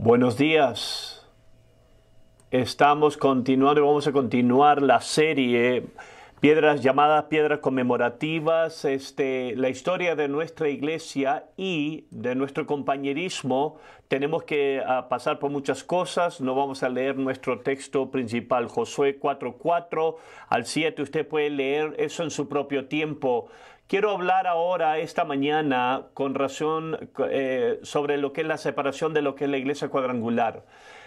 Buenos días. Estamos continuando, vamos a continuar la serie Piedras llamadas piedras conmemorativas, este, la historia de nuestra iglesia y de nuestro compañerismo. Tenemos que ah, pasar por muchas cosas, no vamos a leer nuestro texto principal, Josué 4.4 al 7, usted puede leer eso en su propio tiempo. Quiero hablar ahora, esta mañana, con razón eh, sobre lo que es la separación de lo que es la iglesia cuadrangular.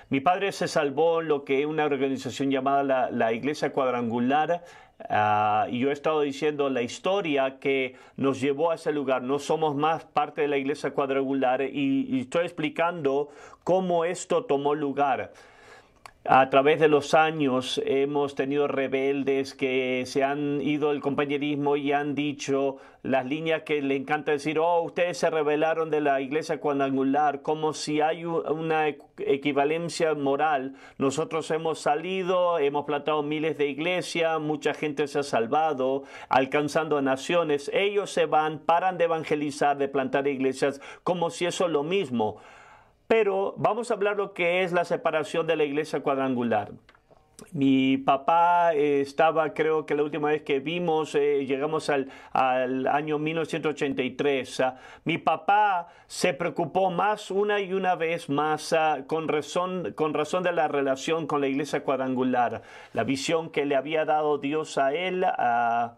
Mi padre se salvó en lo que es una organización llamada la, Iglesia Cuadrangular. Ah, y yo he estado diciendo la historia que nos llevó a ese lugar. No somos más parte de la iglesia cuadrangular y estoy explicando cómo esto tomó lugar a través de los años hemos tenido rebeldes que se han ido del compañerismo y han dicho las líneas que le encanta decir, oh, ustedes se rebelaron de la iglesia cuadrangular, como si hay una equivalencia moral. Nosotros hemos salido, hemos plantado miles de iglesias, mucha gente se ha salvado, alcanzando naciones. Ellos se van, paran de evangelizar, de plantar iglesias, como si eso es lo mismo. Pero vamos a hablar lo que es la separación de la iglesia cuadrangular. Mi papá eh, estaba, creo que la última vez que vimos, eh, llegamos al, año 1983. Ah, mi papá se preocupó más una y una vez más ah, con, razón, con razón de la relación con la iglesia cuadrangular, la visión que le había dado Dios a él. a... Ah,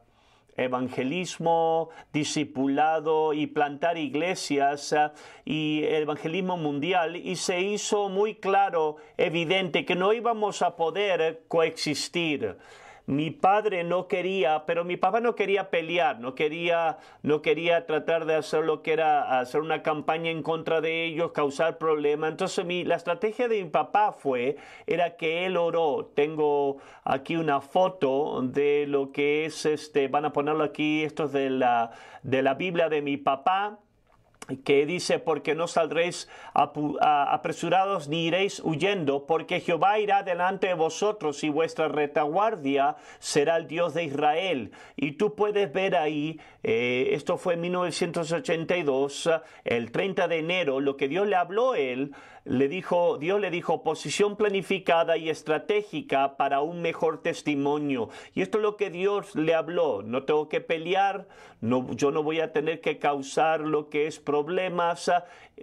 evangelismo, discipulado y plantar iglesias eh, y evangelismo mundial y se hizo muy claro, evidente, que no íbamos a poder coexistir mi padre no quería, pero mi papá no quería pelear, no quería, no quería tratar de hacer lo que era hacer una campaña en contra de ellos, causar problemas. Entonces mi, la estrategia de mi papá fue, era que él oró. Tengo aquí una foto de lo que es, este, van a ponerlo aquí, esto es de la, de la Biblia de mi papá que dice, porque no saldréis apresurados ni iréis huyendo, porque Jehová irá delante de vosotros y vuestra retaguardia será el Dios de Israel. Y tú puedes ver ahí, eh, esto fue en 1982, el 30 de enero, lo que Dios le habló a él le dijo, Dios le dijo, posición planificada y estratégica para un mejor testimonio. Y esto es lo que Dios le habló. No tengo que pelear, yo no voy a tener que causar lo que es problemas.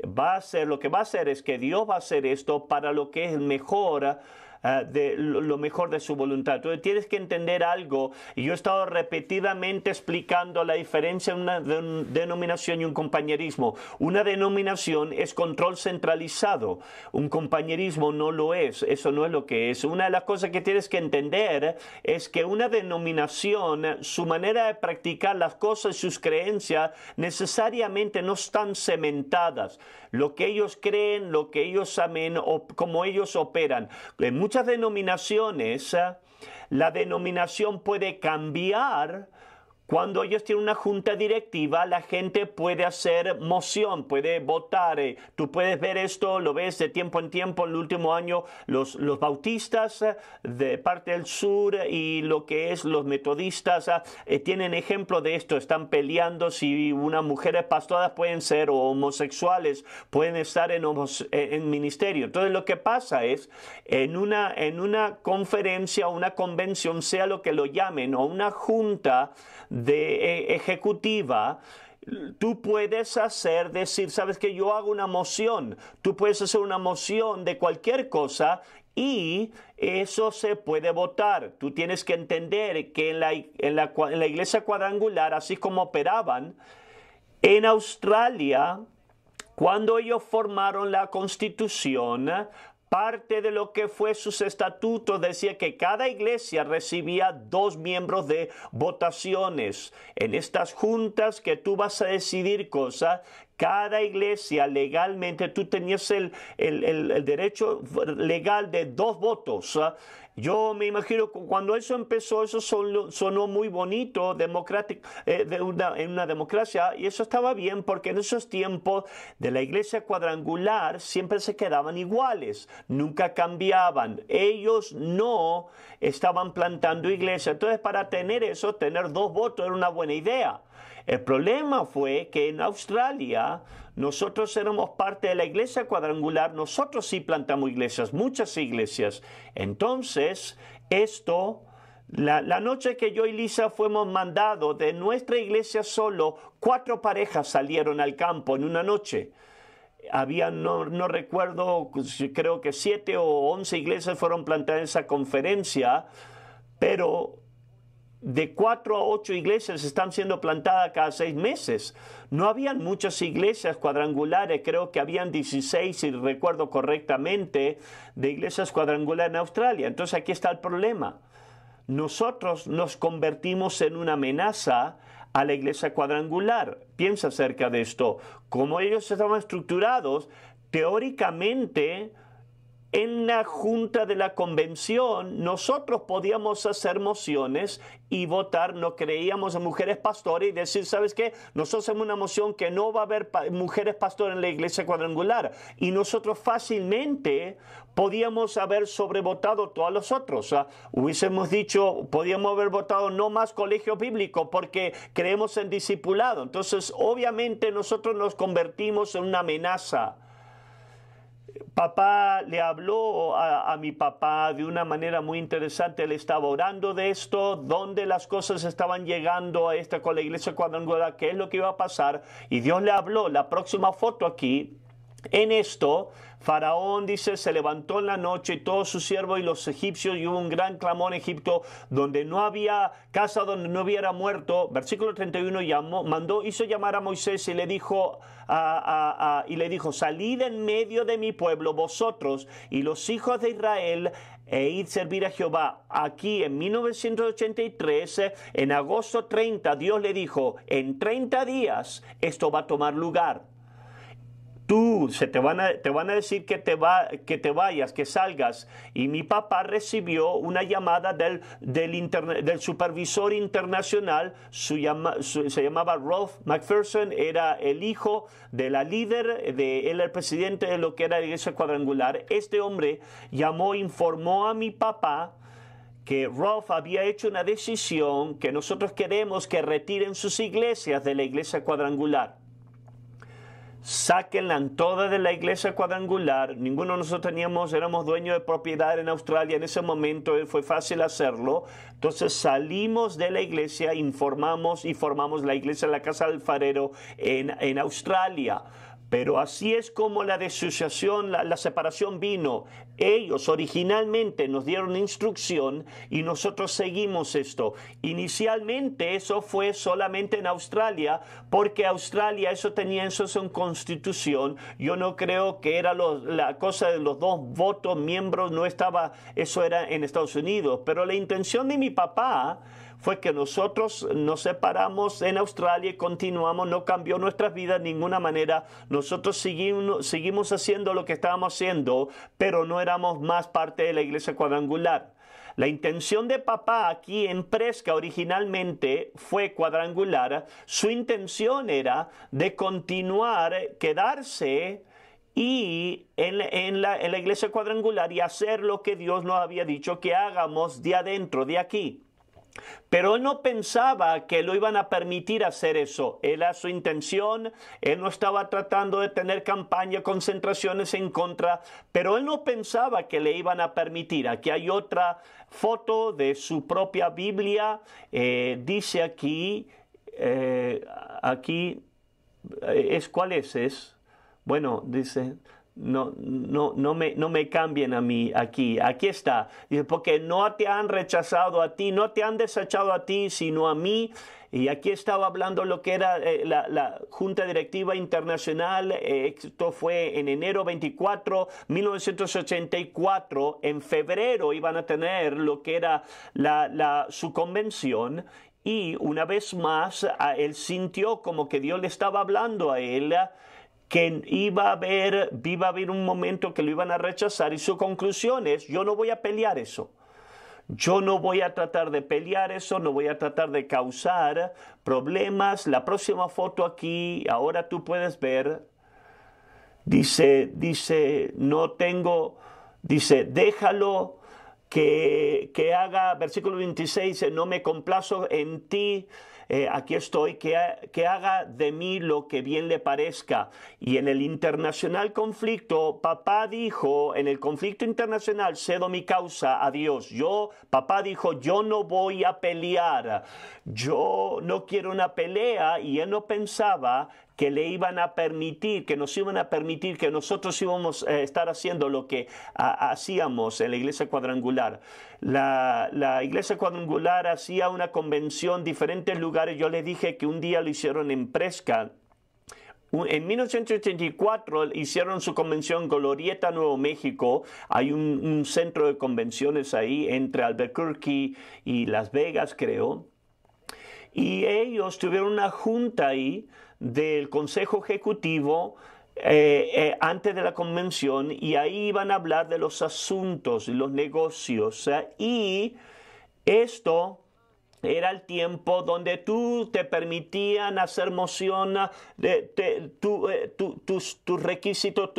Va a ser, lo que va a hacer es que Dios va a hacer esto para lo que es mejor. Ah, de lo mejor de su voluntad. Entonces tienes que entender algo. Y yo he estado repetidamente explicando la diferencia de una denominación y un compañerismo. Una denominación es control centralizado. Un compañerismo no lo es. Eso no es lo que es. Una de las cosas que tienes que entender es que una denominación, su manera de practicar las cosas, y sus creencias, necesariamente no están cementadas lo que ellos creen, lo que ellos amen o cómo ellos operan. En muchas denominaciones, eh, la denominación puede cambiar cuando ellos tienen una junta directiva, la gente puede hacer moción, puede votar. Eh, tú puedes ver esto, lo ves de tiempo en tiempo. En el último año, los, los bautistas eh, de parte del sur eh, y lo que es los metodistas tienen ejemplo de esto. Están peleando si unas mujeres pastoras pueden ser homosexuales, pueden estar en, en ministerio. Entonces, lo que pasa es, en una, en una conferencia, una convención, sea lo que lo llamen, o una junta, de eh, ejecutiva, tú puedes hacer, decir, sabes que yo hago una moción, tú puedes hacer una moción de cualquier cosa y eso se puede votar. Tú tienes que entender que en la, iglesia cuadrangular, así como operaban, en Australia, cuando ellos formaron la constitución, Parte de lo que fue sus estatutos decía que cada iglesia recibía dos miembros de votaciones. En estas juntas que tú vas a decidir cosas cada iglesia legalmente, tú tenías el, derecho legal de dos votos. ¿ah? Yo me imagino cuando eso empezó, eso sonó, muy bonito democrático, eh, en una democracia, y eso estaba bien porque en esos tiempos de la iglesia cuadrangular siempre se quedaban iguales, nunca cambiaban. Ellos no estaban plantando iglesia. Entonces, para tener eso, tener dos votos era una buena idea. El problema fue que en Australia nosotros éramos parte de la iglesia cuadrangular, nosotros sí plantamos iglesias, muchas iglesias. Entonces, esto... La, noche que yo y Lisa fuimos mandados de nuestra iglesia solo, cuatro parejas salieron al campo en una noche. Había, no, no recuerdo, creo que siete o once iglesias fueron plantadas en esa conferencia, pero de cuatro a ocho iglesias están siendo plantadas cada seis meses. No habían muchas iglesias cuadrangulares, creo que habían 16, si recuerdo correctamente, de iglesias cuadrangulares en Australia. Entonces aquí está el problema. Nosotros nos convertimos en una amenaza a la iglesia cuadrangular. Piensa acerca de esto. Como ellos estaban estructurados, teóricamente en la junta de la convención nosotros podíamos hacer mociones y votar, no creíamos en mujeres pastores y decir, ¿sabes qué? Nosotros hacemos una moción que no va a haber mujeres pastores en la iglesia cuadrangular y nosotros fácilmente podíamos haber sobrevotado todos los otros. ¿ah? hubiésemos dicho, podíamos haber votado no más colegio bíblico porque creemos en discipulado. Entonces, obviamente nosotros nos convertimos en una amenaza papá le habló a, mi papá de una manera muy interesante. Él estaba orando de esto, dónde las cosas estaban llegando a esta con la iglesia cuadrangular, qué es lo que iba a pasar. Y Dios le habló. La próxima foto aquí en esto, Faraón dice, se levantó en la noche todos sus siervos y los egipcios y hubo un gran clamor en Egipto donde no había casa donde no hubiera muerto. Versículo 31 llamó, mandó, hizo llamar a Moisés y le dijo, y le dijo, salid en medio de mi pueblo vosotros y los hijos de Israel e id servir a Jehová. Aquí en 1983, en agosto 30, Dios le dijo, en 30 días esto va a tomar lugar tú se te van a, te van a decir que te, va, que te vayas, que salgas. Y mi papá recibió una llamada del, del, supervisor internacional, su se llamaba Rolf McPherson, era el hijo de la líder, de, él el presidente de lo que era la iglesia cuadrangular. Este hombre llamó, informó a mi papá que Rolf había hecho una decisión que nosotros queremos que retiren sus iglesias de la iglesia cuadrangular sáquenla toda de la iglesia cuadrangular. Ninguno de nosotros teníamos, éramos dueños de propiedad en Australia en ese momento, eh, fue fácil hacerlo. Entonces salimos de la iglesia, informamos y formamos la iglesia de la casa del farero en, en Australia. Pero así es como la desociación, la, separación vino. Ellos originalmente nos dieron instrucción y nosotros seguimos esto. Inicialmente eso fue solamente en Australia, porque Australia eso tenía eso en constitución. Yo no creo que era la cosa de los dos votos miembros, no estaba, eso era en Estados Unidos. Pero la intención de mi papá fue que nosotros nos separamos en Australia y continuamos, no cambió nuestras vidas de ninguna manera, nosotros seguimos, haciendo lo que estábamos haciendo, pero no éramos más parte de la iglesia cuadrangular. La intención de papá aquí en Presca originalmente fue cuadrangular. Su intención era de continuar, quedarse y en la iglesia cuadrangular y hacer lo que Dios nos había dicho que hagamos de adentro, de aquí. Pero él no pensaba que lo iban a permitir hacer eso. Él era su intención, él no estaba tratando de tener campaña, concentraciones en contra, pero él no pensaba que le iban a permitir. Aquí hay otra foto de su propia Biblia. Eh, dice aquí, eh, aquí, eh, es, ¿cuál es? es? Bueno, dice, no, no, no, me, no me cambien a mí aquí. Aquí está. porque no te han rechazado a ti, no te han desechado a ti, sino a mí. Y aquí estaba hablando lo que era eh, la, Junta Directiva Internacional. esto fue en enero 24, 1984. En febrero iban a tener lo que era la, la, su convención. Y una vez más, él sintió como que Dios le estaba hablando a él que iba a haber, iba a haber un momento que lo iban a rechazar y su conclusión es, yo no voy a pelear eso. Yo no voy a tratar de pelear eso, no voy a tratar de causar problemas. La próxima foto aquí, ahora tú puedes ver, dice, dice, no tengo, dice, déjalo que, que haga, versículo 26, no me complazo en ti, eh, aquí estoy, que, que haga de mí lo que bien le parezca. Y en el internacional conflicto, papá dijo, en el conflicto internacional, cedo mi causa a Dios. Yo, papá dijo, yo no voy a pelear, yo no quiero una pelea, y él no pensaba que le iban a permitir, que nos iban a permitir que nosotros íbamos a eh, estar haciendo lo que hacíamos en la iglesia cuadrangular. La, iglesia cuadrangular hacía una convención, en diferentes lugares. Yo les dije que un día lo hicieron en Presca, en 1984 hicieron su convención en Glorieta Nuevo México. Hay un, centro de convenciones ahí entre Albuquerque y Las Vegas, creo. Y ellos tuvieron una junta ahí del Consejo Ejecutivo eh, eh, antes de la convención y ahí iban a hablar de los asuntos, los negocios. Y esto era el tiempo donde tú te permitían hacer moción, eh, de, tu, tus, requisitos,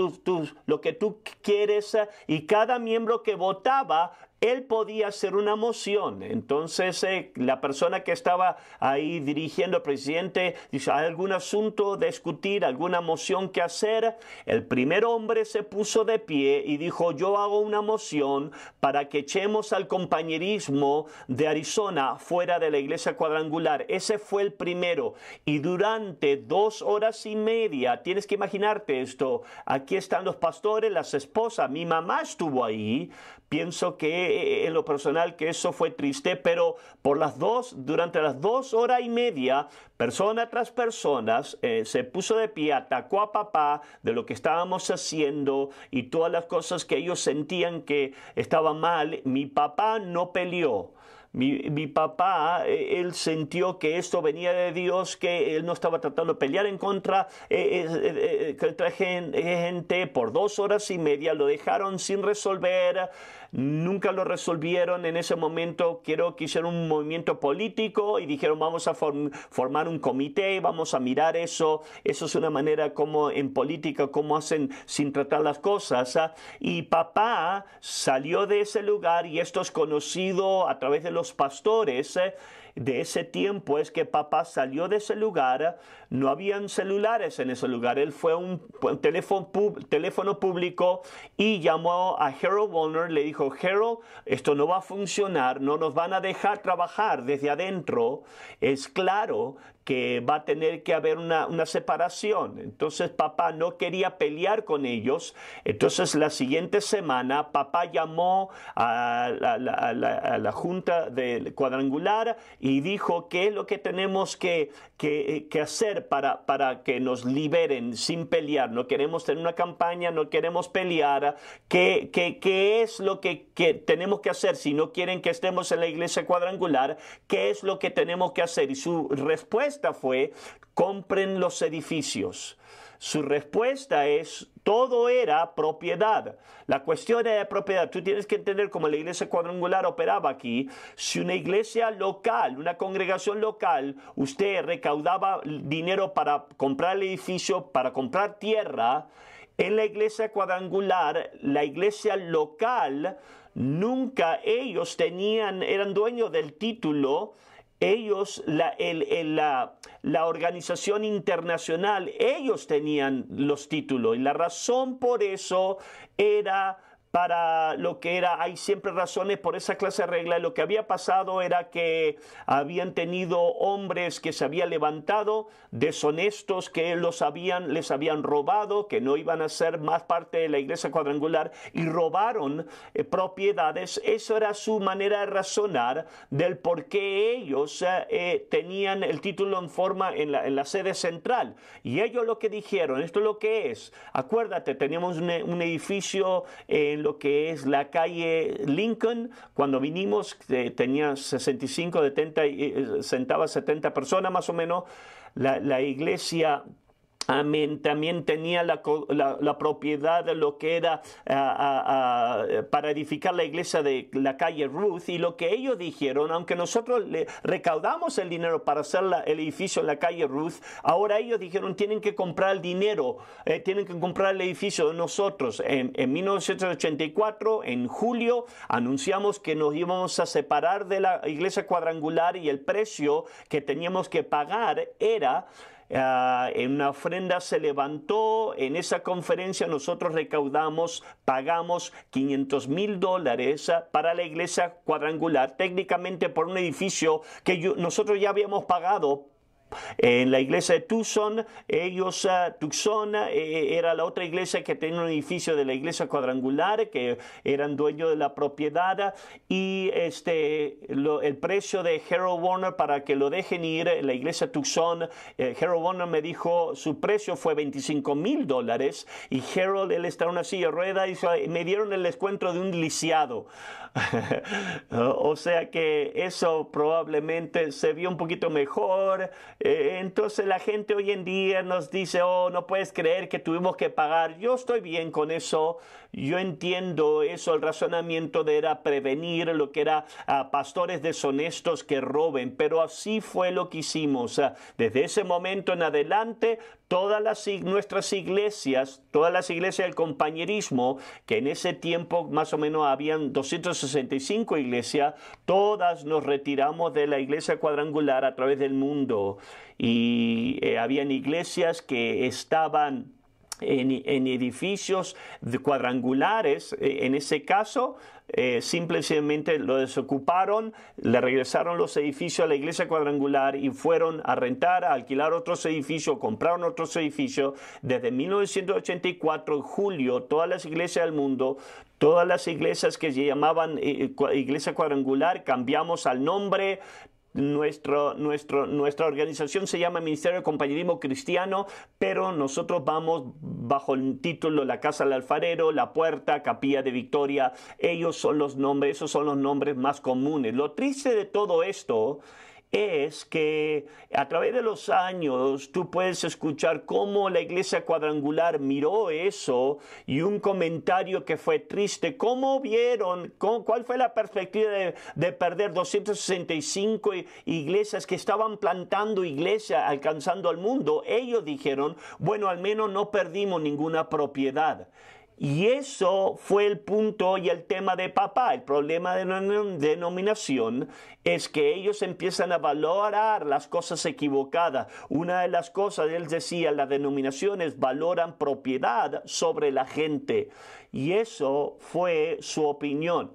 lo que tú quieres, y cada miembro que votaba él podía hacer una moción. Entonces eh, la persona que estaba ahí dirigiendo al presidente dice, ¿hay algún asunto de discutir, alguna moción que hacer? El primer hombre se puso de pie y dijo, yo hago una moción para que echemos al compañerismo de Arizona fuera de la iglesia cuadrangular. Ese fue el primero. Y durante dos horas y media, tienes que imaginarte esto, aquí están los pastores, las esposas, mi mamá estuvo ahí, Pienso que eh, en lo personal que eso fue triste, pero por las dos, durante las dos horas y media, persona tras persona eh, se puso de pie, atacó a papá de lo que estábamos haciendo y todas las cosas que ellos sentían que estaban mal. Mi papá no peleó. Mi, papá, eh, él sintió que esto venía de Dios, que él no estaba tratando de pelear en contra, eh, eh, eh, eh traje gente por dos horas y media, lo dejaron sin resolver, nunca lo resolvieron en ese momento, quiero que un movimiento político y dijeron vamos a formar un comité, vamos a mirar eso, eso es una manera como en política, cómo hacen sin tratar las cosas. Ah. Y papá salió de ese lugar y esto es conocido a través de los pastores eh, de ese tiempo es que papá salió de ese lugar, no habían celulares en ese lugar, él fue un teléfono, teléfono público y llamó a Harold Warner, le dijo, Harold, esto no va a funcionar, no nos van a dejar trabajar desde adentro, es claro que va a tener que haber una, separación. Entonces papá no quería pelear con ellos. Entonces la siguiente semana papá llamó a la, junta del cuadrangular y dijo qué es lo que tenemos que, hacer para, para, que nos liberen sin pelear. No queremos tener una campaña, no queremos pelear. ¿Qué, qué, es lo que, que tenemos que hacer? Si no quieren que estemos en la iglesia cuadrangular, ¿qué es lo que tenemos que hacer? Y su respuesta fue, compren los edificios. Su respuesta es, todo era propiedad. La cuestión era propiedad. Tú tienes que entender cómo la iglesia cuadrangular operaba aquí. Si una iglesia local, una congregación local, usted recaudaba dinero para comprar el edificio, para comprar tierra, en la iglesia cuadrangular, la iglesia local, nunca ellos tenían, eran dueños del título ellos, la, el, la, la, organización internacional, ellos tenían los títulos y la razón por eso era para lo que era, hay siempre razones por esa clase de regla. Lo que había pasado era que habían tenido hombres que se habían levantado, deshonestos que los habían, les habían robado, que no iban a ser más parte de la iglesia cuadrangular y robaron eh, propiedades. Eso era su manera de razonar del por qué ellos eh, eh, tenían el título en forma en la, sede central. Y ellos lo que dijeron, esto es lo que es. Acuérdate, teníamos un edificio en lo que es la calle Lincoln. Cuando vinimos eh, tenía 65, 70, eh, sentaba 70 personas más o menos. La, la iglesia también tenía la, propiedad de lo que era ah, ah, ah, eh, para edificar la iglesia de la calle Ruth y lo que ellos dijeron, aunque nosotros recaudamos el dinero para hacer el edificio en la calle Ruth, ahora ellos dijeron tienen que comprar el dinero, eh, tienen que comprar el edificio de nosotros. en, 1984, en julio, anunciamos que nos íbamos a separar de la iglesia cuadrangular y el precio que teníamos que pagar era Ah, en una ofrenda se levantó, en esa conferencia nosotros recaudamos, pagamos 500 mil dólares para la iglesia cuadrangular, técnicamente por un edificio que nosotros ya habíamos pagado en la iglesia de Tucson, ellos, ah, Tucson eh, eh, era la otra iglesia que tenía un edificio de la iglesia cuadrangular, que eran dueños de la propiedad, y este, el precio de Harold Warner para que lo dejen ir, la iglesia Tucson, eh, Harold Warner me dijo, su precio fue 25 mil dólares, y Harold, él está en una silla rueda, y me dieron el descuento de un lisiado. o sea que eso probablemente se vio un poquito mejor. Eh, entonces la gente hoy en día nos dice, oh, no puedes creer que tuvimos que pagar. Yo estoy bien con eso yo entiendo eso, el razonamiento de era prevenir lo que era ah, pastores deshonestos que roben, pero así fue lo que hicimos. Ah, desde ese momento en adelante, todas las, nuestras iglesias, todas las iglesias del compañerismo, que en ese tiempo más o menos habían 265 iglesias, todas nos retiramos de la iglesia cuadrangular a través del mundo. Y había eh, habían iglesias que estaban en, edificios cuadrangulares, eh, en ese caso, eh, simplemente lo desocuparon, le regresaron los edificios a la iglesia cuadrangular y fueron a rentar, a alquilar otros edificios, compraron otros edificios. Desde 1984, en julio, todas las iglesias del mundo, todas las iglesias que se llamaban eh, iglesia cuadrangular, cambiamos al nombre, nuestro, nuestro, nuestra organización se llama Ministerio de Compañerismo Cristiano, pero nosotros vamos bajo el título La Casa del Alfarero, La Puerta, Capilla de Victoria. Ellos son los nombres, esos son los nombres más comunes. Lo triste de todo esto es que a través de los años tú puedes escuchar cómo la iglesia cuadrangular miró eso y un comentario que fue triste. ¿Cómo vieron? ¿Cuál fue la perspectiva de, de, perder 265 iglesias que estaban plantando iglesia, alcanzando al mundo? Ellos dijeron, bueno, al menos no perdimos ninguna propiedad. Y eso fue el punto y el tema de papá. El problema de la denominación es que ellos empiezan a valorar las cosas equivocadas. Una de las cosas, él decía, las denominaciones valoran propiedad sobre la gente. Y eso fue su opinión.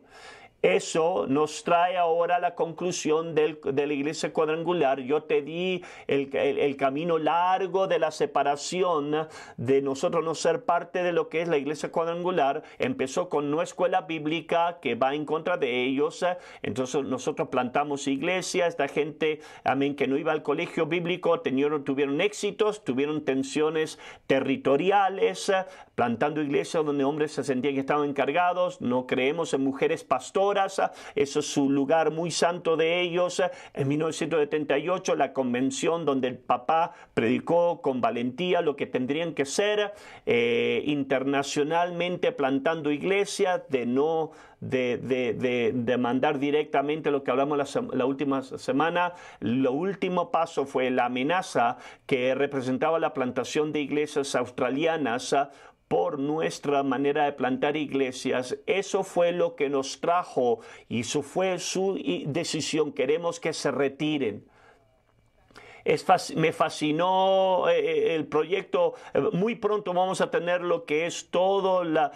Eso nos trae ahora la conclusión de la iglesia cuadrangular. Yo te di el, camino largo de la separación, de nosotros no ser parte de lo que es la iglesia cuadrangular. Empezó con no escuela bíblica que va en contra de ellos. Entonces nosotros plantamos iglesia. Esta gente, amén, que no iba al colegio bíblico, tuvieron, tuvieron éxitos, tuvieron tensiones territoriales, plantando iglesias donde hombres se sentían que estaban encargados. No creemos en mujeres pastores eso es un lugar muy santo de ellos. En 1978 la convención donde el papá predicó con valentía lo que tendrían que ser eh, internacionalmente plantando iglesias, de no de, de, directamente lo que hablamos la, la, última semana. Lo último paso fue la amenaza que representaba la plantación de iglesias australianas por nuestra manera de plantar iglesias. Eso fue lo que nos trajo y eso fue su decisión. Queremos que se retiren me fascinó eh, eh, el proyecto. Eh, muy pronto vamos a tener lo que es todo la,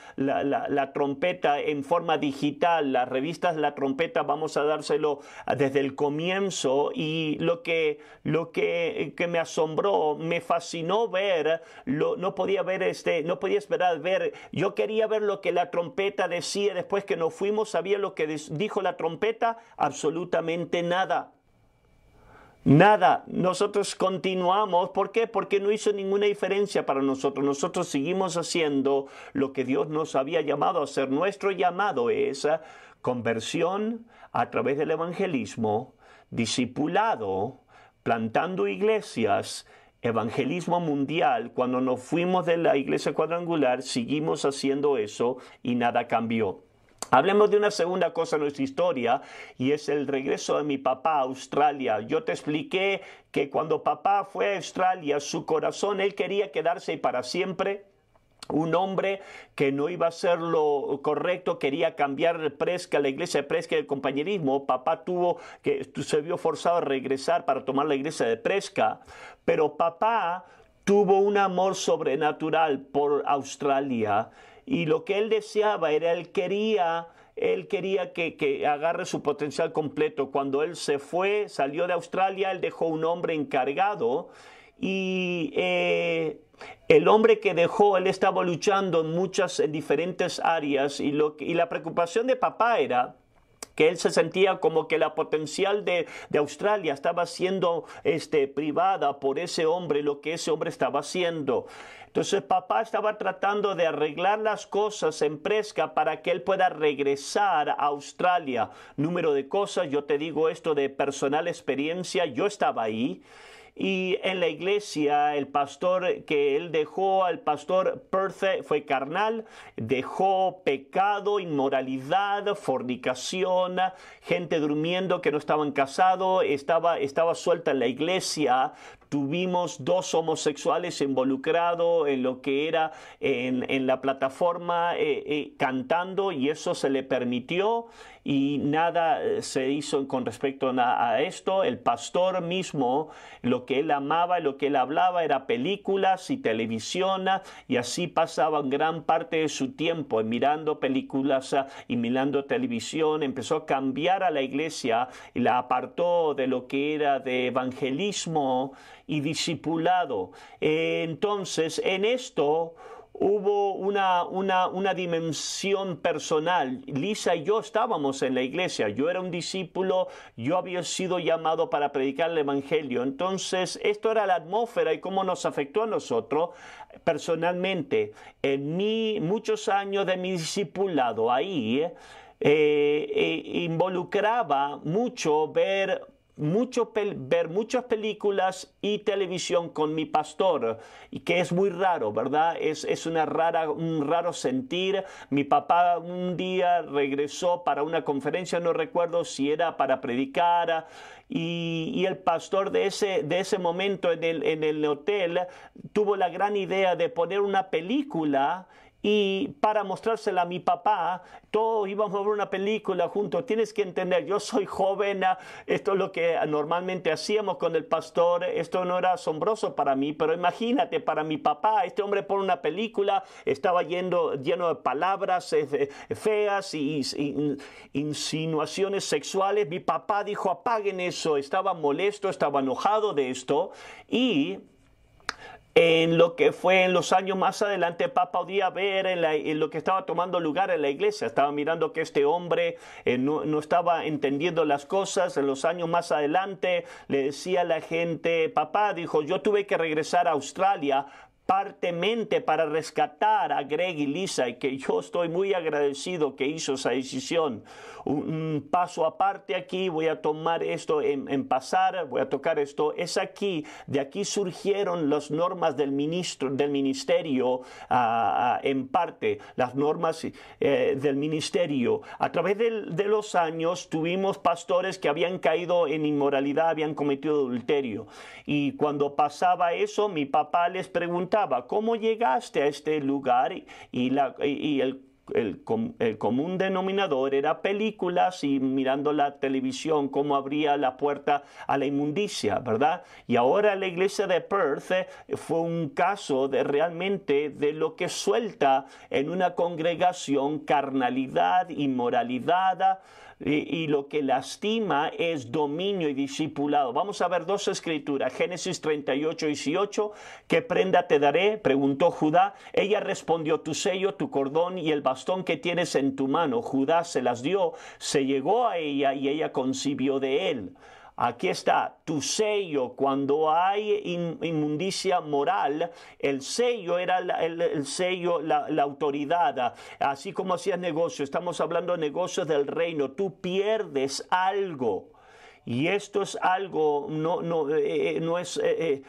trompeta en forma digital. Las revistas La Trompeta vamos a dárselo desde el comienzo y lo que, lo que, que me asombró, me fascinó ver, lo, no podía ver este, no podía esperar ver, yo quería ver lo que la trompeta decía después que nos fuimos, sabía lo que dijo la trompeta, absolutamente nada. Nada, nosotros continuamos. ¿Por qué? Porque no hizo ninguna diferencia para nosotros. Nosotros seguimos haciendo lo que Dios nos había llamado a hacer. Nuestro llamado es conversión a través del evangelismo, discipulado, plantando iglesias, evangelismo mundial. Cuando nos fuimos de la iglesia cuadrangular, seguimos haciendo eso y nada cambió. Hablemos de una segunda cosa en nuestra historia y es el regreso de mi papá a Australia. Yo te expliqué que cuando papá fue a Australia, su corazón, él quería quedarse para siempre, un hombre que no iba a hacer lo correcto, quería cambiar Presca, la iglesia de Presca el compañerismo. Papá tuvo que se vio forzado a regresar para tomar la iglesia de Presca, pero papá tuvo un amor sobrenatural por Australia y lo que él deseaba era, él quería él quería que, que, agarre su potencial completo. Cuando él se fue, salió de Australia, él dejó un hombre encargado y eh, el hombre que dejó, él estaba luchando en muchas diferentes áreas y, lo, y la preocupación de papá era que él se sentía como que la potencial de, de, Australia estaba siendo este, privada por ese hombre, lo que ese hombre estaba haciendo. Entonces papá estaba tratando de arreglar las cosas en Presca para que él pueda regresar a Australia. Número de cosas, yo te digo esto de personal experiencia, yo estaba ahí. Y en la iglesia, el pastor que él dejó, al pastor Perth, fue carnal, dejó pecado, inmoralidad, fornicación, gente durmiendo que no estaban casados, estaba, estaba suelta en la iglesia, tuvimos dos homosexuales involucrados en lo que era en, la plataforma eh, eh, cantando y eso se le permitió y nada eh, se hizo con respecto a, esto. El pastor mismo, lo que él amaba, lo que él hablaba era películas y televisión y así pasaba gran parte de su tiempo mirando películas ah, y mirando televisión. Empezó a cambiar a la iglesia y la apartó de lo que era de evangelismo y discipulado. Eh, entonces, en esto hubo una, una, dimensión personal. Lisa y yo estábamos en la iglesia, yo era un discípulo, yo había sido llamado para predicar el Evangelio. Entonces, esto era la atmósfera y cómo nos afectó a nosotros personalmente. En mí muchos años de mi discipulado ahí, eh, eh, involucraba mucho ver mucho ver muchas películas y televisión con mi pastor, y que es muy raro, ¿verdad? Es, una rara, un raro sentir. Mi papá un día regresó para una conferencia, no recuerdo si era para predicar, y, y el pastor de ese, de ese momento en el, en el hotel tuvo la gran idea de poner una película y para mostrársela a mi papá, todos íbamos a ver una película juntos. Tienes que entender, yo soy joven, esto es lo que normalmente hacíamos con el pastor, esto no era asombroso para mí, pero imagínate, para mi papá, este hombre por una película estaba yendo, lleno de palabras eh, feas y, insinuaciones sexuales. Mi papá dijo, apaguen eso, estaba molesto, estaba enojado de esto y en lo que fue en los años más adelante, papá podía ver en, lo que estaba tomando lugar en la iglesia. Estaba mirando que este hombre eh, no, no, estaba entendiendo las cosas. En los años más adelante le decía a la gente, papá, dijo, yo tuve que regresar a Australia mente para rescatar a Greg y Lisa y que yo estoy muy agradecido que hizo esa decisión. Un, paso aparte aquí, voy a tomar esto en, pasar, voy a tocar esto. Es aquí, de aquí surgieron las normas del, ministro, del ministerio ah, ah, en parte, las normas eh, del ministerio. A través de los años tuvimos pastores que habían caído en inmoralidad, habían cometido adulterio. Y cuando pasaba eso, mi papá les preguntaba, ¿cómo llegaste a este lugar? Y, el, común denominador era películas y mirando la televisión, cómo abría la puerta a la inmundicia, ¿verdad? Y ahora la iglesia de Perth eh, fue un caso de realmente de lo que suelta en una congregación carnalidad, inmoralidad, y, lo que lastima es dominio y discipulado. Vamos a ver dos escrituras, Génesis 38 y 18, ¿qué prenda te daré? preguntó Judá. Ella respondió, tu sello, tu cordón y el bastón que tienes en tu mano. Judá se las dio, se llegó a ella y ella concibió de él. Aquí está tu sello. Cuando hay inmundicia moral, el sello era el, sello, la, autoridad. Así como hacías negocio, estamos hablando de negocios del reino. Tú pierdes algo. Y esto es algo, no, no, eh, eh, es... Eh,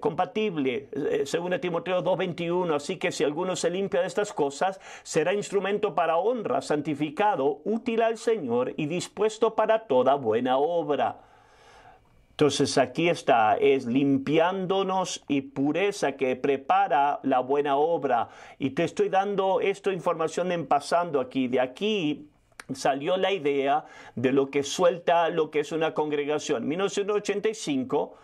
compatible, según Timoteo 2.21. Así que si alguno se limpia de estas cosas, será instrumento para honra, santificado, útil al Señor y dispuesto para toda buena obra. Entonces aquí está, es limpiándonos y pureza que prepara la buena obra. Y te estoy dando esta información en pasando aquí. De aquí salió la idea de lo que suelta lo que es una congregación. 1985,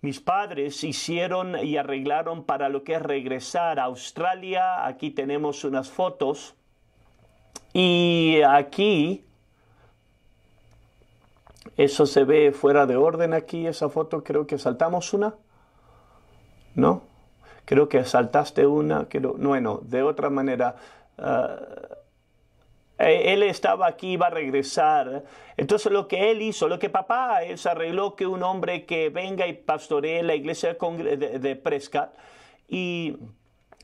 mis padres hicieron y arreglaron para lo que es regresar a Australia. Aquí tenemos unas fotos. Y aquí eso se ve fuera de orden aquí, esa foto. Creo que saltamos una. ¿No? Creo que saltaste una. bueno, de otra manera. Ah, eh, él estaba aquí, iba a regresar. Entonces lo que él hizo, lo que papá, él se arregló que un hombre que venga y pastoree la iglesia de, de Y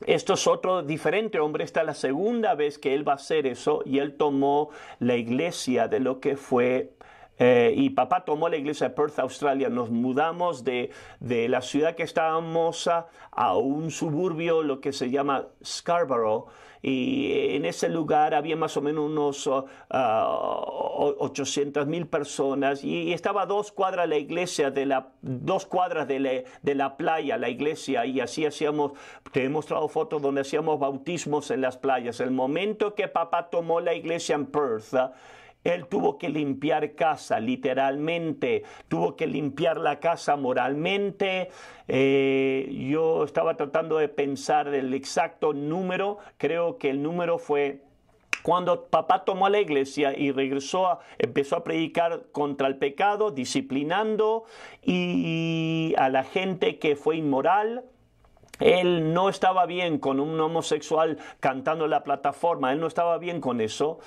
esto es otro diferente hombre, esta es la segunda vez que él va a hacer eso y él tomó la iglesia de lo que fue eh, y papá tomó la iglesia de Perth, Australia. Nos mudamos de, la ciudad que estábamos a, a, un suburbio, lo que se llama Scarborough. Y en ese lugar había más o menos unos 800.000 uh, uh, mil personas. Y, estaba a dos cuadras la iglesia, de la, dos cuadras de la, de la playa, la iglesia. Y así hacíamos, te he mostrado fotos donde hacíamos bautismos en las playas. El momento que papá tomó la iglesia en Perth, él tuvo que limpiar casa literalmente, tuvo que limpiar la casa moralmente. Eh, yo estaba tratando de pensar el exacto número, creo que el número fue cuando papá tomó a la iglesia y regresó, a, empezó a predicar contra el pecado, disciplinando y a la gente que fue inmoral. Él no estaba bien con un homosexual cantando en la plataforma, él no estaba bien con eso.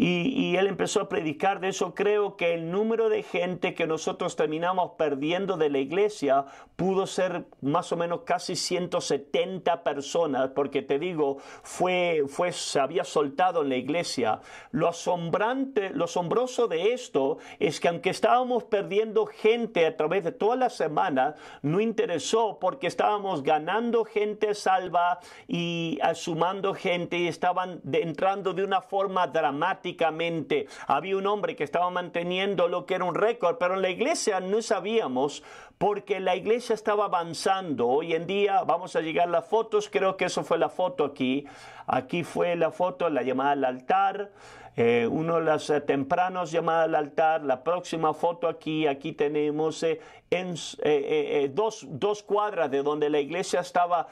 Y, él empezó a predicar de eso. Creo que el número de gente que nosotros terminamos perdiendo de la iglesia pudo ser más o menos casi 170 personas, porque te digo, fue, fue, se había soltado en la iglesia. Lo asombrante, lo asombroso de esto es que aunque estábamos perdiendo gente a través de toda la semana, no interesó porque estábamos ganando gente salva y ah, sumando gente y estaban entrando de una forma dramática había un hombre que estaba manteniendo lo que era un récord, pero en la iglesia no sabíamos porque la iglesia estaba avanzando. Hoy en día vamos a llegar a las fotos, creo que eso fue la foto aquí. Aquí fue la foto, la llamada al altar. Eh, uno de los eh, tempranos llamada al altar, la próxima foto aquí, aquí tenemos eh, dos, dos, cuadras de donde la iglesia estaba,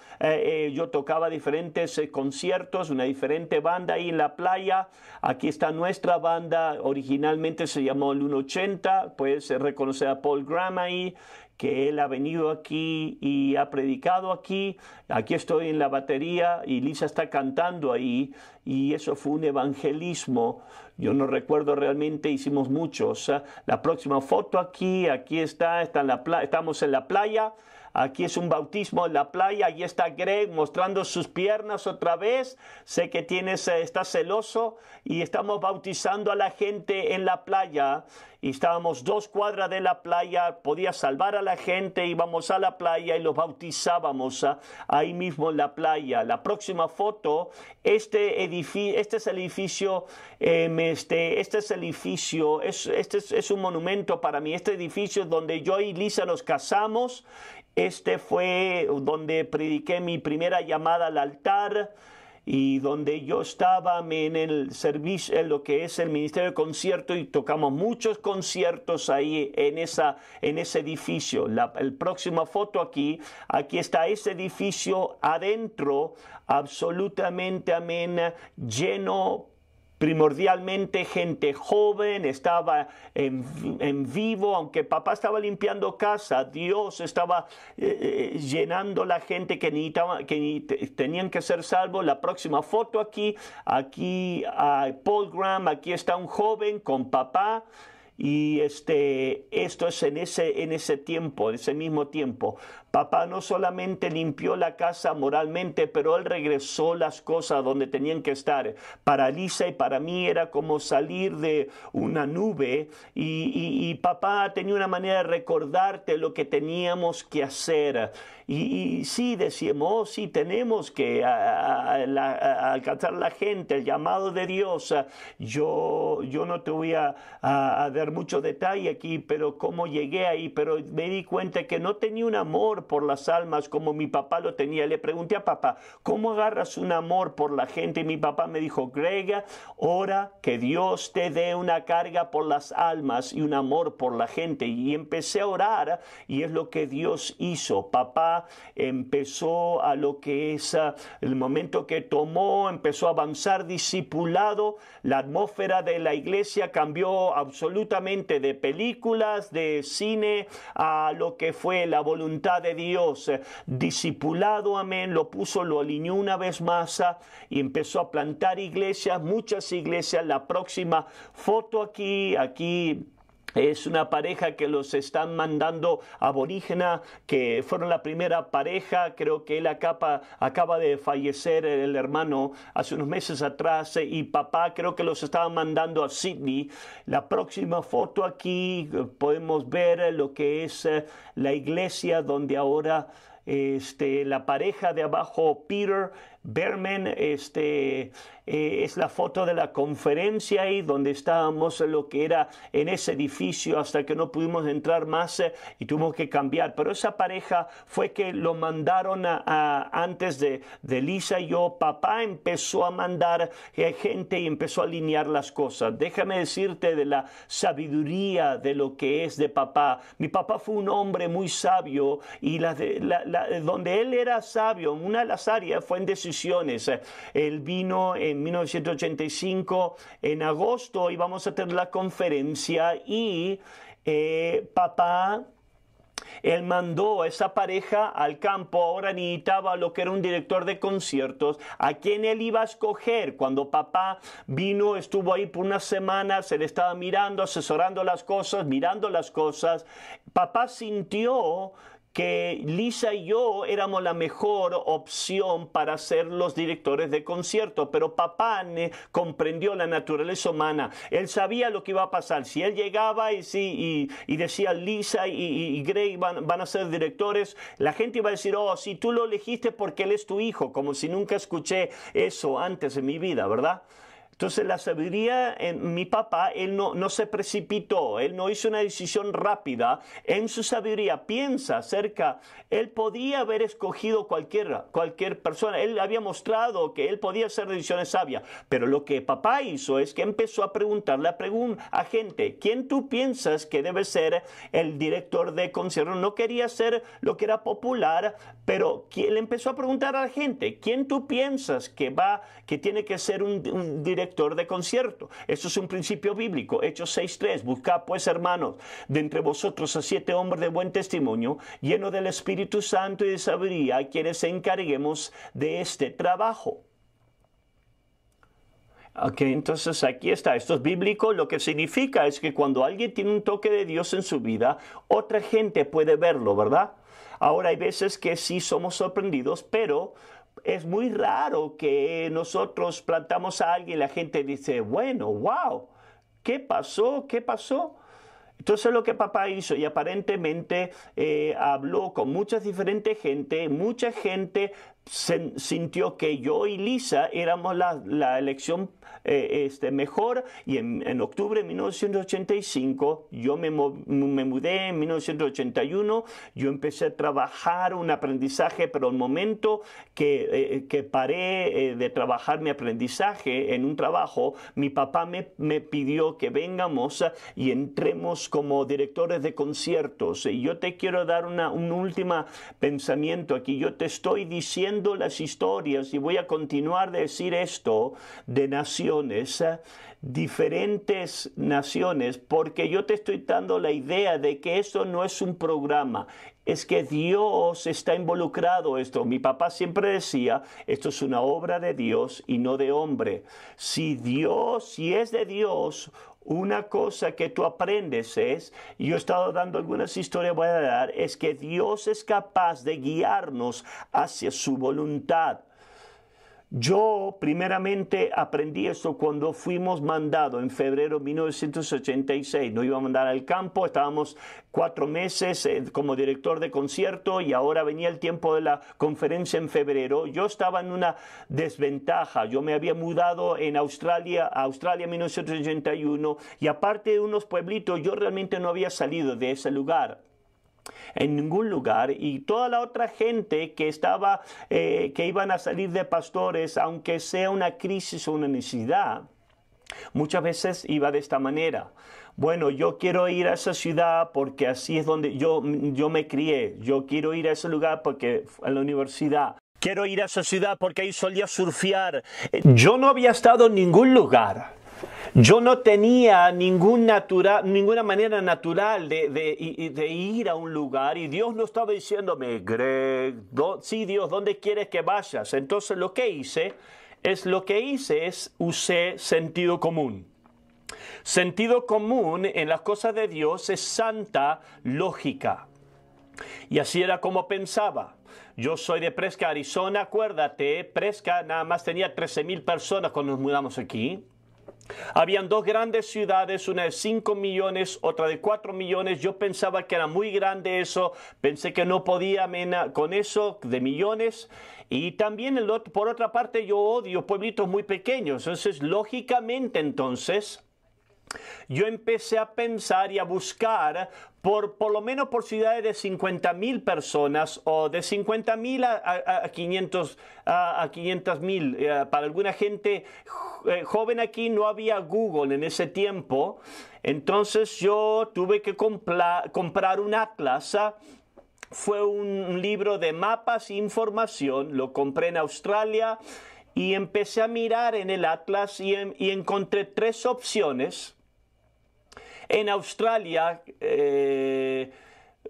yo tocaba diferentes conciertos, una diferente banda ahí en la playa, aquí está nuestra banda, originalmente se llamó el 180, pues reconocer a Paul Graham ahí, que Él ha venido aquí y ha predicado aquí, aquí estoy en la batería y Lisa está cantando ahí, y eso fue un evangelismo. Yo no recuerdo realmente, hicimos muchos. Ah, la próxima foto aquí, aquí está, está en la estamos en la playa, Aquí es un bautismo en la playa. ahí está Greg mostrando sus piernas otra vez. Sé que tienes, eh, estás celoso y estamos bautizando a la gente en la playa. Y estábamos dos cuadras de la playa. Podía salvar a la gente. Íbamos a la playa y los bautizábamos ah, ahí mismo en la playa. La próxima foto, este, edificio, este es el edificio, em, este, este es el edificio, este es, un monumento para mí. Este edificio es donde yo y Lisa nos casamos este fue donde prediqué mi primera llamada al altar y donde yo estaba en el servicio, en lo que es el Ministerio de Concierto y tocamos muchos conciertos ahí en, ese edificio. La próxima foto aquí, aquí está ese edificio adentro, absolutamente, amén, lleno primordialmente gente joven, estaba en, vivo, aunque papá estaba limpiando casa, Dios estaba eh, eh, llenando la gente que, ni, que tenían que ser salvos. La próxima foto aquí, aquí hay Paul Graham, aquí está un joven con papá. Y este, esto es en ese, en ese tiempo, en ese mismo tiempo. Papá no solamente limpió la casa moralmente, pero él regresó las cosas donde tenían que estar. Para Lisa y para mí era como salir de una nube y, papá tenía una manera de recordarte lo que teníamos que hacer. Y, sí, decíamos, oh, sí, tenemos que alcanzar la gente, el llamado de Dios. Yo, yo no te voy a, dar mucho detalle aquí, pero cómo llegué ahí, pero me di cuenta que no tenía un amor por las almas como mi papá lo tenía. Le pregunté a papá, ¿cómo agarras un amor por la gente? Y mi papá me dijo, Grega, ora que Dios te dé una carga por las almas y un amor por la gente. Y empecé a orar y es lo que Dios hizo. Papá empezó a lo que es ah, el momento que tomó, empezó a avanzar discipulado, la atmósfera de la iglesia cambió absolutamente de películas, de cine, a lo que fue la voluntad de Dios, discipulado, amén, lo puso, lo alineó una vez más ah, y empezó a plantar iglesias, muchas iglesias. La próxima foto aquí, aquí es una pareja que los están mandando aborígena, que fueron la primera pareja, creo que él acaba, acaba de fallecer, el hermano, hace unos meses atrás, eh, y papá creo que los estaba mandando a Sydney. La próxima foto aquí eh, podemos ver eh, lo que es la iglesia donde ahora este, la pareja de abajo, Peter, Berman, este, eh, es la foto de la conferencia ahí donde estábamos lo que era en ese edificio hasta que no pudimos entrar más eh, y tuvimos que cambiar. Pero esa pareja fue que lo mandaron a, antes de, Lisa y yo, papá empezó a mandar eh, gente y empezó a alinear las cosas. Déjame decirte de la sabiduría de lo que es de papá. Mi papá fue un hombre muy sabio y donde él era sabio, una de las áreas fue en decisión él vino en 1985, en agosto, y a tener la conferencia y eh, papá él mandó a esa pareja al campo, ahora necesitaba lo que era un director de conciertos, a quien él iba a escoger. Cuando papá vino, estuvo ahí por unas semanas, él estaba mirando, asesorando las cosas, mirando las cosas. Papá sintió que Lisa y yo éramos la mejor opción para ser los directores de concierto, pero papá comprendió la naturaleza humana. Él sabía lo que iba a pasar. Si él llegaba y, si, y, decía Lisa y, Greg van, a ser directores, la gente iba a decir, oh, si tú lo elegiste porque él es tu hijo, como si nunca escuché eso antes en mi vida, ¿verdad? Entonces la sabiduría en mi papá, él no, no, se precipitó, él no hizo una decisión rápida. En su sabiduría piensa acerca, él podía haber escogido cualquier, cualquier persona, él había mostrado que él podía hacer decisiones sabias, pero lo que papá hizo es que empezó a preguntarle a, pregunta a gente, ¿quién tú piensas que debe ser el director de concierto? No quería ser lo que era popular, pero él empezó a preguntar a la gente, ¿quién tú piensas que va, que tiene que ser un director? de concierto. Eso es un principio bíblico. Hechos 6.3. Buscad pues, hermanos, de entre vosotros a siete hombres de buen testimonio, llenos del Espíritu Santo y de sabiduría, a quienes encarguemos de este trabajo. Ok, entonces aquí está, esto es bíblico, lo que significa es que cuando alguien tiene un toque de Dios en su vida, otra gente puede verlo, ¿verdad? Ahora hay veces que sí somos sorprendidos, pero es muy raro que nosotros plantamos a alguien y la gente dice, bueno, wow, ¿qué pasó? ¿Qué pasó? Entonces lo que papá hizo y aparentemente eh, habló con muchas diferentes gente, mucha gente sintió que yo y Lisa éramos la, la elección eh, este, mejor y en, en, octubre de 1985 yo me, me, mudé en 1981, yo empecé a trabajar un aprendizaje, pero el momento que, eh, que paré eh, de trabajar mi aprendizaje en un trabajo, mi papá me, me pidió que vengamos y entremos como directores de conciertos. Y yo te quiero dar una, un último pensamiento aquí, yo te estoy diciendo las historias, y voy a continuar de decir esto, de naciones, ¿eh? diferentes naciones, porque yo te estoy dando la idea de que esto no es un programa, es que Dios está involucrado esto. Mi papá siempre decía, esto es una obra de Dios y no de hombre. Si Dios, si es de Dios, una cosa que tú aprendes es, y yo he estado dando algunas historias, voy a dar, es que Dios es capaz de guiarnos hacia su voluntad. Yo primeramente aprendí eso cuando fuimos mandados en febrero de 1986. Nos iba a mandar al campo, estábamos cuatro meses eh, como director de concierto y ahora venía el tiempo de la conferencia en febrero. Yo estaba en una desventaja. Yo me había mudado en Australia, a Australia en 1981 y aparte de unos pueblitos, yo realmente no había salido de ese lugar en ningún lugar y toda la otra gente que estaba, eh, que iban a salir de pastores, aunque sea una crisis o una necesidad, muchas veces iba de esta manera bueno, yo quiero ir a esa ciudad porque así es donde yo, yo me crié, yo quiero ir a ese lugar porque a la universidad. Quiero ir a esa ciudad porque ahí solía surfear. Eh, yo no había estado en ningún lugar. Yo no tenía natural, ninguna manera natural de, ir a un lugar y Dios no estaba diciéndome, Greg, sí Dios, ¿dónde quieres que vayas? Entonces lo que hice es lo que hice es usé sentido común. Sentido común en las cosas de Dios es santa lógica. Y así era como pensaba. Yo soy de Presca, Arizona, acuérdate, Presca nada más tenía 13.000 personas cuando nos mudamos aquí. Habían dos grandes ciudades, una de 5 millones, otra de 4 millones. Yo pensaba que era muy grande eso, pensé que no podía con eso de millones. Y también por otra parte yo odio pueblitos muy pequeños. Entonces, lógicamente entonces, yo empecé a pensar y a buscar por, por lo menos por ciudades de 50 mil personas o de 50 mil a, 500 mil. Eh, para alguna gente eh, joven aquí no había Google en ese tiempo, entonces yo tuve que comprar, un atlas. Fue un libro de mapas e información, lo compré en Australia y empecé a mirar en el atlas y encontré tres opciones en Australia, eh,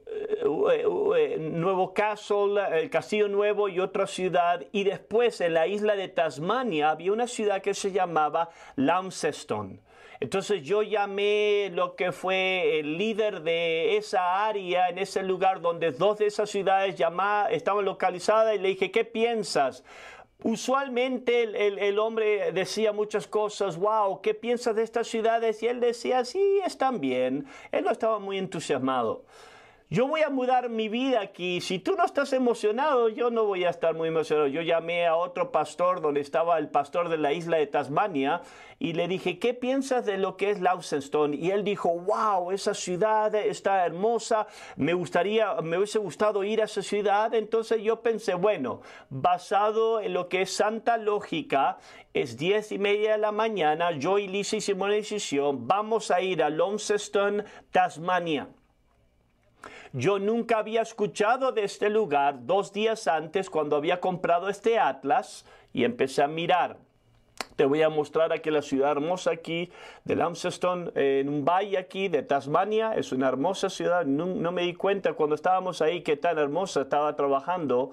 eh, eh, Nuevo Castle, el Castillo Nuevo y otra ciudad. Y después en la isla de Tasmania había una ciudad que se llamaba Launceston. Entonces yo llamé lo que fue el líder de esa área, en ese lugar donde dos de esas ciudades estaban localizadas, y le dije, ¿qué piensas? Usualmente el, hombre decía muchas cosas, wow, ¿qué piensas de estas ciudades? Y él decía, sí, están bien. Él no estaba muy entusiasmado yo voy a mudar mi vida aquí. Si tú no estás emocionado, yo no voy a estar muy emocionado. Yo llamé a otro pastor donde estaba el pastor de la isla de Tasmania y le dije, ¿qué piensas de lo que es Launceston? Y él dijo, wow, esa ciudad está hermosa, me gustaría, me hubiese gustado ir a esa ciudad. Entonces yo pensé, bueno, basado en lo que es santa lógica, es diez y media de la mañana, yo y Lisa hicimos la decisión, vamos a ir a Launceston, Tasmania. Yo nunca había escuchado de este lugar dos días antes cuando había comprado este atlas y empecé a mirar. Te voy a mostrar aquí la ciudad hermosa aquí de Launceston, en un valle aquí de Tasmania. Es una hermosa ciudad. No, me di cuenta cuando estábamos ahí que tan hermosa estaba trabajando.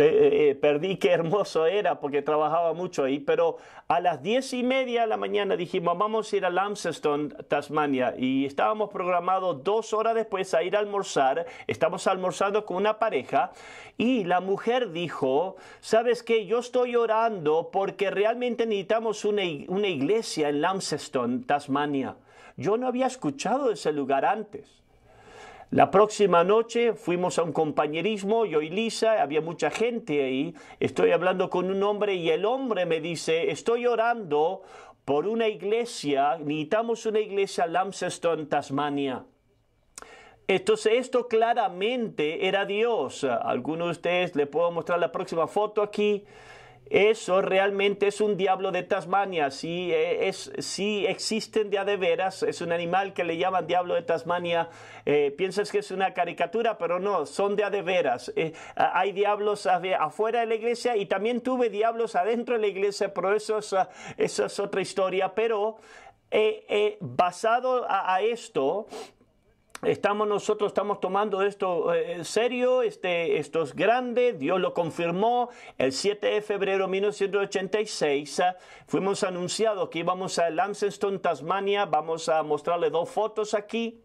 Eh, eh, perdí qué hermoso era porque trabajaba mucho ahí, pero a las diez y media de la mañana dijimos, vamos a ir a Launceston, Tasmania, y estábamos programados dos horas después a ir a almorzar, estamos almorzando con una pareja, y la mujer dijo, sabes qué, yo estoy orando porque realmente necesitamos una, iglesia en Launceston, Tasmania. Yo no había escuchado ese lugar antes. La próxima noche fuimos a un compañerismo, yo y Lisa, había mucha gente ahí, estoy hablando con un hombre y el hombre me dice, estoy orando por una iglesia, necesitamos una iglesia Lamseston, Tasmania. Entonces esto claramente era Dios. Algunos de ustedes le puedo mostrar la próxima foto aquí. Eso realmente es un diablo de Tasmania. Si, eh, es, si existen de veras, es un animal que le llaman diablo de Tasmania. Eh, piensas que es una caricatura, pero no, son de a de veras. Eh, hay diablos afuera de la iglesia y también tuve diablos adentro de la iglesia, pero eso es, ah, otra historia. Pero basado a esto, Estamos nosotros, estamos tomando esto eh, en serio, este, esto es grande, Dios lo confirmó. El 7 de febrero de 1986 ah, fuimos anunciados que íbamos a Lanceston, Tasmania, vamos a mostrarle dos fotos aquí.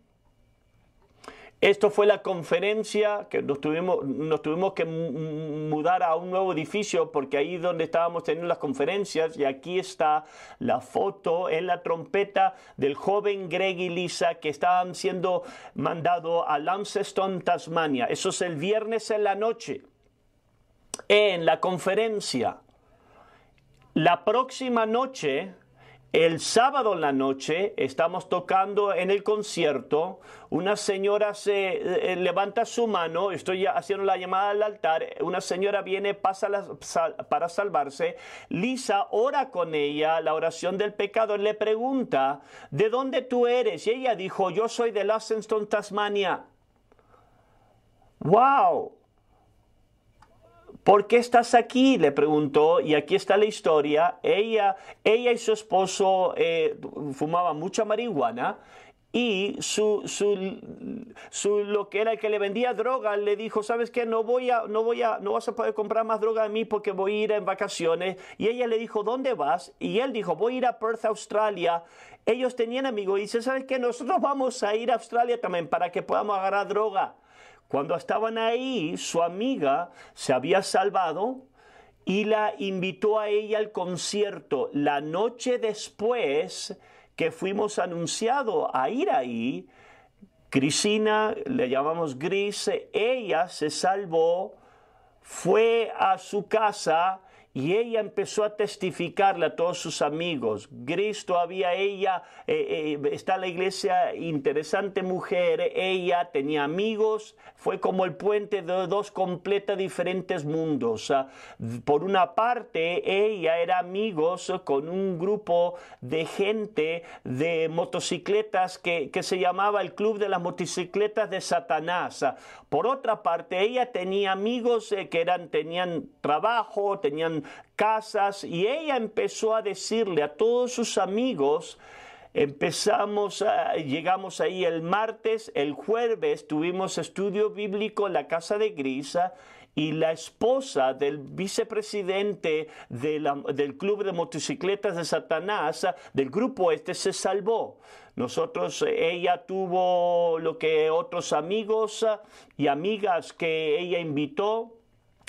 Esto fue la conferencia que nos tuvimos, nos tuvimos que mudar a un nuevo edificio porque ahí es donde estábamos teniendo las conferencias y aquí está la foto en la trompeta del joven Greg y Lisa que estaban siendo mandados a Launceston, Tasmania. Eso es el viernes en la noche. En la conferencia. La próxima noche el sábado en la noche estamos tocando en el concierto, una señora se eh, eh, levanta su mano, estoy haciendo la llamada al altar, una señora viene pasa para salvarse, Lisa ora con ella la oración del pecado, le pregunta, ¿de dónde tú eres? Y ella dijo, yo soy de Lassenston, Tasmania. ¡Wow! ¿Por qué estás aquí? le preguntó y aquí está la historia. Ella, ella y su esposo eh, fumaban mucha marihuana y su, su, lo que era el que le vendía droga le dijo, ¿sabes qué? No, voy a, no, voy a, no vas a poder comprar más droga a mí porque voy a ir en vacaciones. Y ella le dijo, ¿dónde vas? Y él dijo, voy a ir a Perth, Australia. Ellos tenían amigos y dice, ¿sabes qué? Nosotros vamos a ir a Australia también para que podamos agarrar droga. Cuando estaban ahí, su amiga se había salvado y la invitó a ella al concierto. La noche después que fuimos anunciados a ir ahí, Cristina, le llamamos Gris, ella se salvó, fue a su casa y ella empezó a testificarle a todos sus amigos. Cristo había ella, eh, eh, está la iglesia, interesante mujer, ella tenía amigos, fue como el puente de dos completas diferentes mundos. Ah, por una parte, ella era amigos con un grupo de gente de motocicletas que, se llamaba el Club de las Motocicletas de Satanás. Ah, por otra parte, ella tenía amigos eh, que eran, tenían trabajo, tenían casas y ella empezó a decirle a todos sus amigos, Empezamos, llegamos ahí el martes, el jueves tuvimos estudio bíblico en la casa de Grisa y la esposa del vicepresidente del Club de Motocicletas de Satanás, del grupo este, se salvó. Nosotros, ella tuvo lo que otros amigos y amigas que ella invitó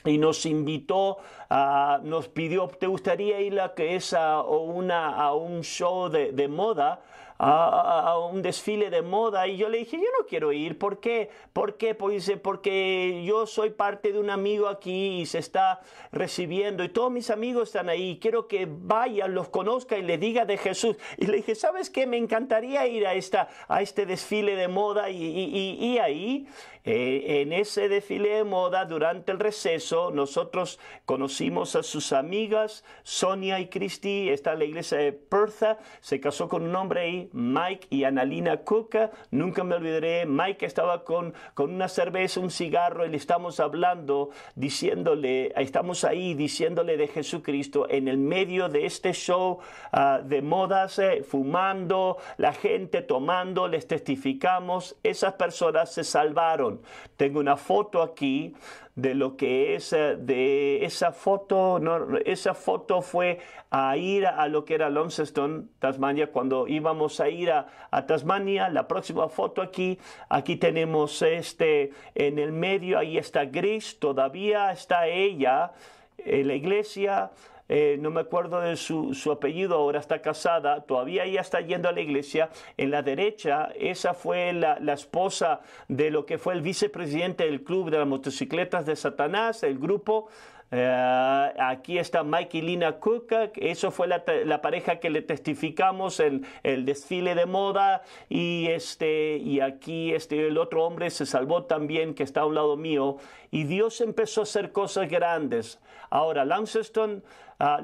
y nos invitó, a nos pidió, ¿te gustaría ir a, que es una, a un show de, de moda? A, un desfile de moda y yo le dije, yo no quiero ir, ¿por qué? ¿Por qué? Pues dice, porque yo soy parte de un amigo aquí y se está recibiendo y todos mis amigos están ahí, quiero que vayan, los conozca y le diga de Jesús. Y le dije, ¿sabes qué? Me encantaría ir a, esta, a este desfile de moda y, y, y ahí eh, en ese desfile de moda, durante el receso, nosotros conocimos a sus amigas, Sonia y Christy, está en la iglesia de Pertha, se casó con un hombre ahí, Mike y Annalina Cook, nunca me olvidaré, Mike estaba con, con una cerveza, un cigarro, y le estamos hablando, diciéndole, estamos ahí diciéndole de Jesucristo en el medio de este show ah, de modas, eh, fumando, la gente tomando, les testificamos, esas personas se salvaron. Tengo una foto aquí de lo que es eh, de esa foto, no, esa foto fue a ir a lo que era Launceston, Tasmania, cuando íbamos a ir a, Tasmania, la próxima foto aquí, aquí tenemos este, en el medio, ahí está Gris, todavía está ella en la iglesia, eh, no me acuerdo de su, su, apellido, ahora está casada, todavía ella está yendo a la iglesia. En la derecha, esa fue la, la esposa de lo que fue el vicepresidente del club de las motocicletas de Satanás, el grupo eh, aquí está Mike y Lina Cook, eso fue la, pareja que le testificamos en el, desfile de moda y este y aquí este el otro hombre se salvó también que está a un lado mío y Dios empezó a hacer cosas grandes. Ahora Launceston ah,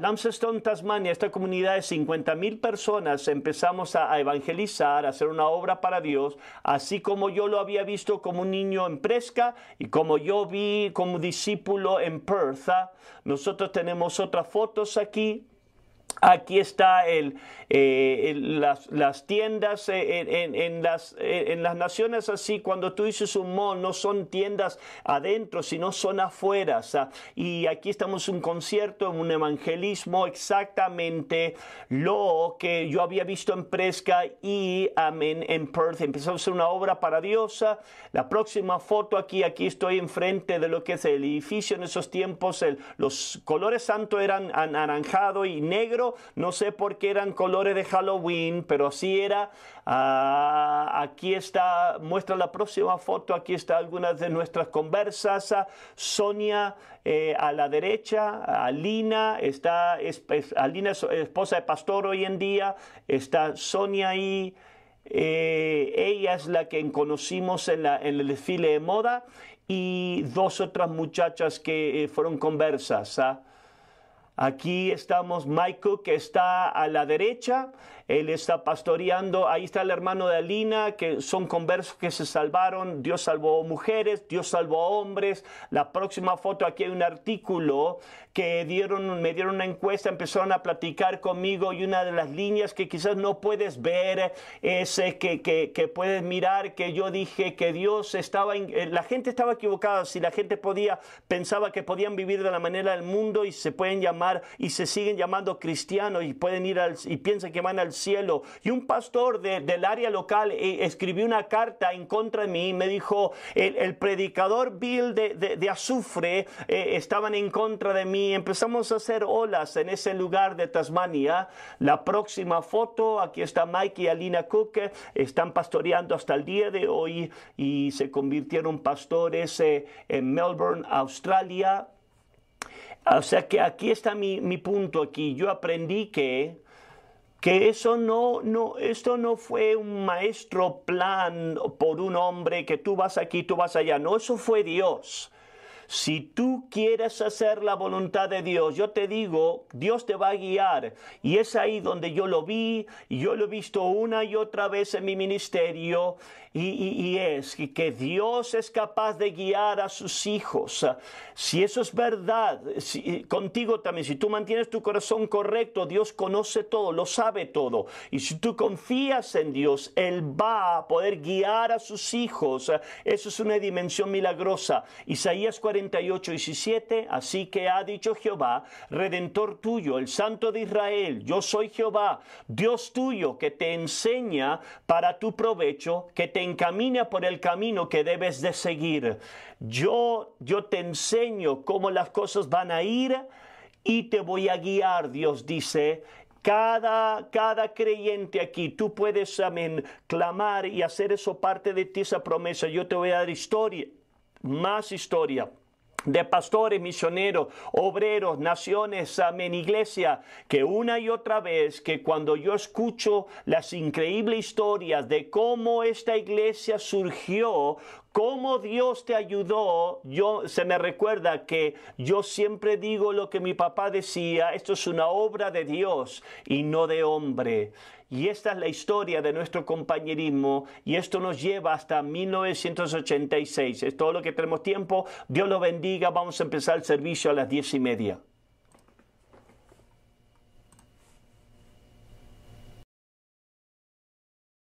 Tasmania, esta comunidad de 50 mil personas, empezamos a, a, evangelizar, a hacer una obra para Dios, así como yo lo había visto como un niño en Presca y como yo vi como discípulo en Perth, nosotros tenemos otras fotos aquí Aquí está el, eh, las, tiendas eh, en, las, eh, en, las, naciones así, cuando tú dices un mall, no son tiendas adentro, sino son afuera. Y aquí estamos un concierto, un evangelismo, exactamente lo que yo había visto en Presca y en, Perth. Empezamos a hacer una obra para Dios La próxima foto aquí, aquí estoy enfrente de lo que es el edificio en esos tiempos. El, los colores santos eran anaranjado y negro no sé por qué eran colores de Halloween, pero así era. Ah, aquí está, muestra la próxima foto, aquí está algunas de nuestras conversas. Sonia eh, a la derecha, Alina, está, Alina esposa de pastor hoy en día, está Sonia ahí. Eh, ella es la que conocimos en, el desfile de moda y dos otras muchachas que eh, fueron conversas. ¿ah? Aquí estamos, michael que está a la derecha él está pastoreando. Ahí está el hermano de Alina, que son conversos que se salvaron. Dios salvó mujeres, Dios salvó hombres. La próxima foto, aquí hay un artículo que dieron, me dieron una encuesta, empezaron a platicar conmigo y una de las líneas que quizás no puedes ver es eh, que, puedes mirar que yo dije que Dios estaba, eh, la gente estaba equivocada. Si la gente podía, pensaba que podían vivir de la manera del mundo y se pueden llamar y se siguen llamando cristianos y pueden ir al, y piensan que van al cielo. Y un pastor del área local eh, escribió una carta en contra de mí y me dijo, el, predicador Bill de, de, Azufre eh, estaban en contra de mí. Empezamos a hacer olas en ese lugar de Tasmania. La próxima foto, aquí está Mike y Alina Cook, eh, están pastoreando hasta el día de hoy y se convirtieron pastores en Melbourne, Australia. O sea que aquí está mi, mi punto aquí. Yo aprendí que que eso no, no, esto no fue un maestro plan por un hombre que tú vas aquí, tú vas allá, no, eso fue Dios. Si tú quieres hacer la voluntad de Dios, yo te digo, Dios te va a guiar. Y es ahí donde yo lo vi, yo lo he visto una y otra vez en mi ministerio, y, es que Dios es capaz de guiar a sus hijos. Si eso es verdad, si, contigo también, si tú mantienes tu corazón correcto, Dios conoce todo, lo sabe todo. Y si tú confías en Dios, Él va a poder guiar a sus hijos. Eso es una dimensión milagrosa. Isaías 40 48, 17, así que ha dicho Jehová, redentor tuyo, el santo de Israel, yo soy Jehová, Dios tuyo, que te enseña para tu provecho, que te encamina por el camino que debes de seguir. Yo, yo te enseño cómo las cosas van a ir y te voy a guiar, Dios dice, cada, cada, creyente aquí, tú puedes, clamar y hacer eso parte de ti, esa promesa. Yo te voy a dar historia, más historia de pastores, misioneros, obreros, naciones, amén, iglesia, que una y otra vez que cuando yo escucho las increíbles historias de cómo esta iglesia surgió cómo Dios te ayudó, yo se me recuerda que yo siempre digo lo que mi papá decía, esto es una obra de Dios y no de hombre. Y esta es la historia de nuestro compañerismo y esto nos lleva hasta 1986. Es todo lo que tenemos tiempo. Dios lo bendiga. Vamos a empezar el servicio a las diez y media.